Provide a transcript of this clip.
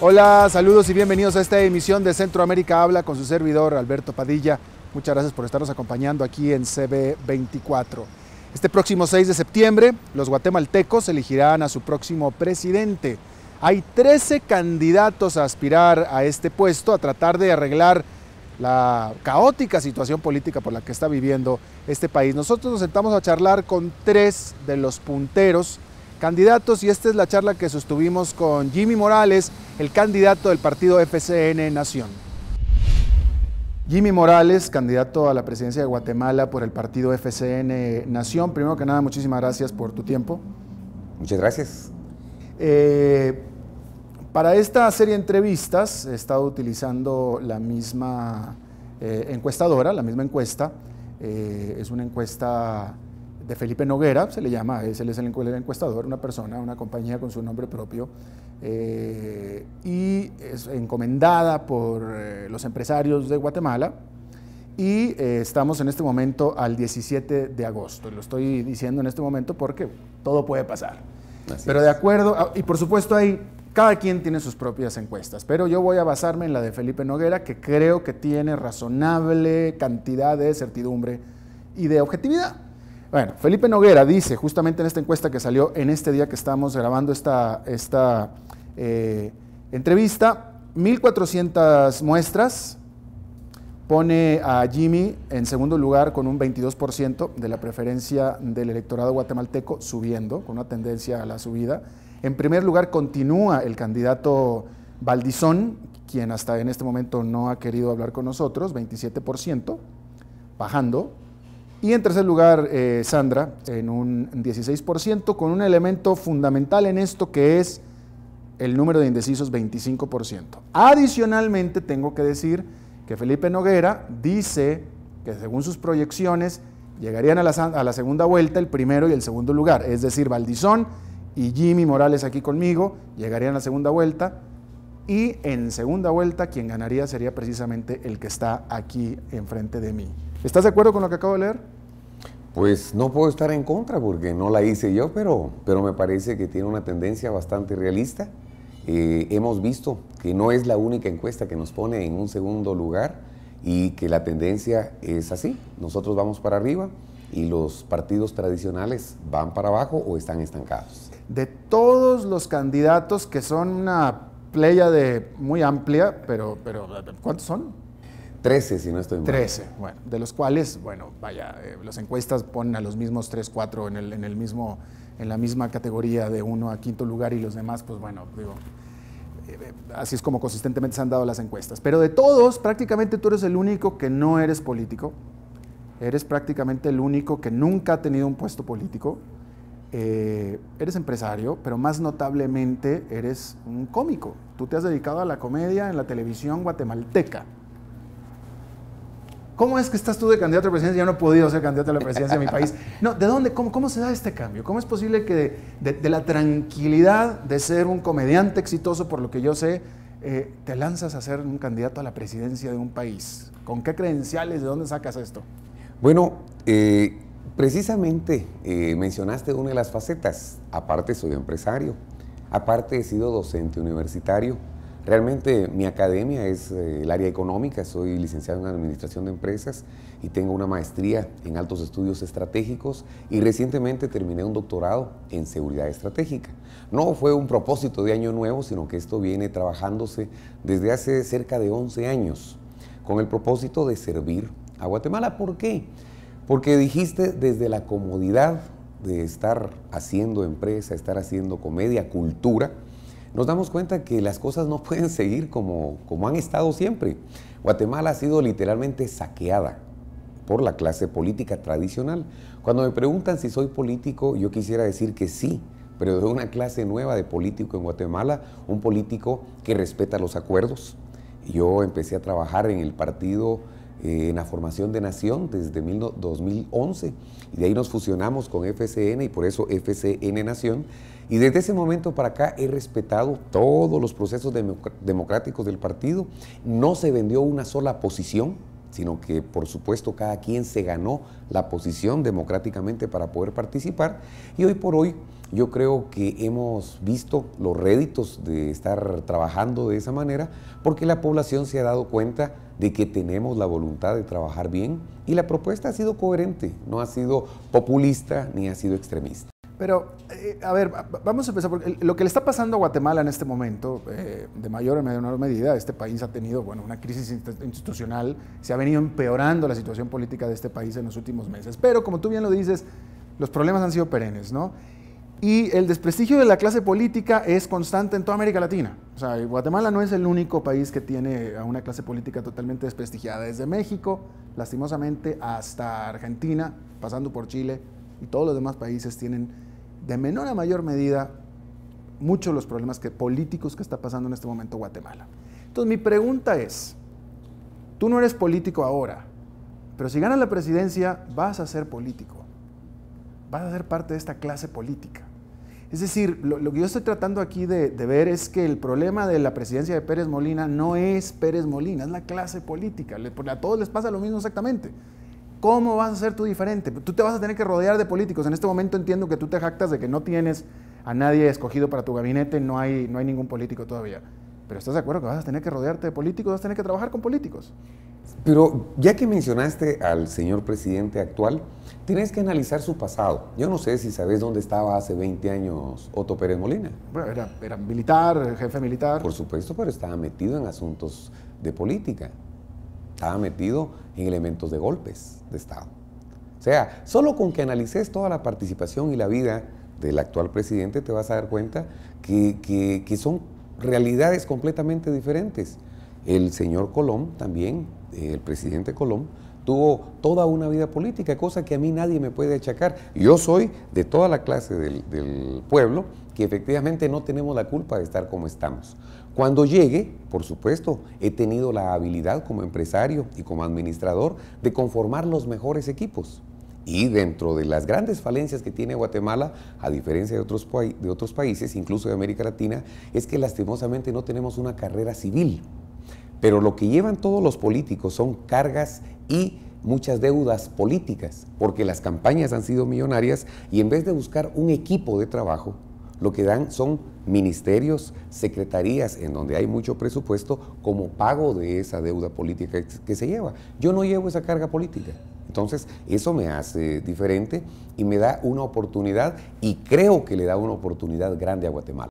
Hola, saludos y bienvenidos a esta emisión de Centroamérica Habla con su servidor Alberto Padilla. Muchas gracias por estarnos acompañando aquí en CB24. Este próximo 6 de septiembre, los guatemaltecos elegirán a su próximo presidente. Hay 13 candidatos a aspirar a este puesto, a tratar de arreglar la caótica situación política por la que está viviendo este país. Nosotros nos sentamos a charlar con tres de los punteros candidatos y esta es la charla que sostuvimos con Jimmy Morales, el candidato del partido FCN Nación. Jimmy Morales, candidato a la presidencia de Guatemala por el partido FCN Nación. Primero que nada, muchísimas gracias por tu tiempo. Muchas gracias. Eh, para esta serie de entrevistas he estado utilizando la misma eh, encuestadora, la misma encuesta. Eh, es una encuesta de Felipe Noguera, se le llama, es, él es el encuestador, una persona, una compañía con su nombre propio, eh, y es encomendada por eh, los empresarios de Guatemala. Y eh, estamos en este momento al 17 de agosto. Lo estoy diciendo en este momento porque todo puede pasar. pero de acuerdo, ah, y por supuesto hay, cada quien tiene sus propias encuestas, pero yo voy a basarme en la de Felipe Noguera, que creo que tiene razonable cantidad de certidumbre y de objetividad. Bueno, Felipe Noguera dice, justamente en esta encuesta que salió en este día que estamos grabando esta, esta eh, entrevista, 1.400 muestras, pone a Jimmy en segundo lugar con un 22% de la preferencia del electorado guatemalteco subiendo, con una tendencia a la subida. En primer lugar continúa el candidato Valdizón, quien hasta en este momento no ha querido hablar con nosotros, 27%, bajando. Y en tercer lugar, eh, Sandra, en un 16%, con un elemento fundamental en esto que es el número de indecisos 25%. Adicionalmente, tengo que decir que Felipe Noguera dice que según sus proyecciones llegarían a la, a la segunda vuelta el primero y el segundo lugar, es decir, Valdizón y Jimmy Morales aquí conmigo llegarían a la segunda vuelta y en segunda vuelta quien ganaría sería precisamente el que está aquí enfrente de mí. ¿Estás de acuerdo con lo que acabo de leer? Pues no puedo estar en contra porque no la hice yo, pero, pero me parece que tiene una tendencia bastante realista. Eh, hemos visto que no es la única encuesta que nos pone en un segundo lugar y que la tendencia es así. Nosotros vamos para arriba y los partidos tradicionales van para abajo o están estancados. De todos los candidatos que son una playa de muy amplia, pero, pero ¿cuántos son? Trece, si no estoy mal. 13, bueno, de los cuales, bueno, vaya, eh, las encuestas ponen a los mismos tres, cuatro, en, el, mismo, en la misma categoría de uno a quinto lugar y los demás, pues bueno, digo, eh, así es como consistentemente se han dado las encuestas. Pero de todos, prácticamente tú eres el único que no eres político, eres prácticamente el único que nunca ha tenido un puesto político, eh, eres empresario, pero más notablemente eres un cómico. Tú te has dedicado a la comedia en la televisión guatemalteca. ¿Cómo es que estás tú de candidato a la presidencia y no he podido ser candidato a la presidencia de mi país? No, ¿de dónde? ¿Cómo, se da este cambio? ¿Cómo es posible que de, la tranquilidad de ser un comediante exitoso, por lo que yo sé, eh, te lanzas a ser un candidato a la presidencia de un país? ¿Con qué credenciales? ¿De dónde sacas esto? Bueno, eh, precisamente eh, mencionaste una de las facetas. Aparte soy empresario, aparte he sido docente universitario Realmente mi academia es eh, el área económica, soy licenciado en Administración de Empresas y tengo una maestría en altos estudios estratégicos y recientemente terminé un doctorado en seguridad estratégica. No fue un propósito de año nuevo, sino que esto viene trabajándose desde hace cerca de 11 años con el propósito de servir a Guatemala. ¿Por qué? Porque dijiste desde la comodidad de estar haciendo empresa, estar haciendo comedia, cultura, nos damos cuenta que las cosas no pueden seguir como, como han estado siempre. Guatemala ha sido literalmente saqueada por la clase política tradicional. Cuando me preguntan si soy político, yo quisiera decir que sí, pero de una clase nueva de político en Guatemala, un político que respeta los acuerdos. Yo empecé a trabajar en el partido eh, en la formación de Nación desde 2011 y de ahí nos fusionamos con FCN y por eso FCN Nación. Y desde ese momento para acá he respetado todos los procesos democráticos del partido. No se vendió una sola posición, sino que por supuesto cada quien se ganó la posición democráticamente para poder participar. Y hoy por hoy yo creo que hemos visto los réditos de estar trabajando de esa manera porque la población se ha dado cuenta de que tenemos la voluntad de trabajar bien y la propuesta ha sido coherente, no ha sido populista ni ha sido extremista. Pero, eh, a ver, vamos a empezar, porque lo que le está pasando a Guatemala en este momento, eh, de mayor o menor medida, este país ha tenido, bueno, una crisis institucional, se ha venido empeorando la situación política de este país en los últimos meses, pero como tú bien lo dices, los problemas han sido perennes, ¿no? Y el desprestigio de la clase política es constante en toda América Latina. O sea, Guatemala no es el único país que tiene a una clase política totalmente desprestigiada. Desde México, lastimosamente, hasta Argentina, pasando por Chile y todos los demás países tienen de menor a mayor medida muchos los problemas políticos que está pasando en este momento Guatemala. Entonces, mi pregunta es, tú no eres político ahora, pero si ganas la presidencia, vas a ser político. Vas a ser parte de esta clase política. Es decir, lo, que yo estoy tratando aquí de, ver es que el problema de la presidencia de Pérez Molina no es Pérez Molina, es la clase política. a todos les pasa lo mismo exactamente. ¿Cómo vas a ser tú diferente? Tú te vas a tener que rodear de políticos. En este momento entiendo que tú te jactas de que no tienes a nadie escogido para tu gabinete, no hay, no hay ningún político todavía. Pero estás de acuerdo que vas a tener que rodearte de políticos, vas a tener que trabajar con políticos. Pero ya que mencionaste al señor presidente actual, tienes que analizar su pasado. Yo no sé si sabes dónde estaba hace 20 años Otto Pérez Molina. Bueno, era, militar, jefe militar. Por supuesto, pero estaba metido en asuntos de política. Estaba metido en elementos de golpes de Estado. O sea, solo con que analices toda la participación y la vida del actual presidente te vas a dar cuenta que son realidades completamente diferentes. El señor Colón también, eh, el presidente Colón, tuvo toda una vida política, cosa que a mí nadie me puede achacar. Yo soy de toda la clase del, pueblo que efectivamente no tenemos la culpa de estar como estamos. Cuando llegue, por supuesto, he tenido la habilidad como empresario y como administrador de conformar los mejores equipos. Y dentro de las grandes falencias que tiene Guatemala, a diferencia de otros, de otros países, incluso de América Latina, es que lastimosamente no tenemos una carrera civil. Pero lo que llevan todos los políticos son cargas y muchas deudas políticas, porque las campañas han sido millonarias y en vez de buscar un equipo de trabajo, lo que dan son ministerios, secretarías en donde hay mucho presupuesto como pago de esa deuda política que se lleva. Yo no llevo esa carga política. Entonces, eso me hace diferente y me da una oportunidad y creo que le da una oportunidad grande a Guatemala.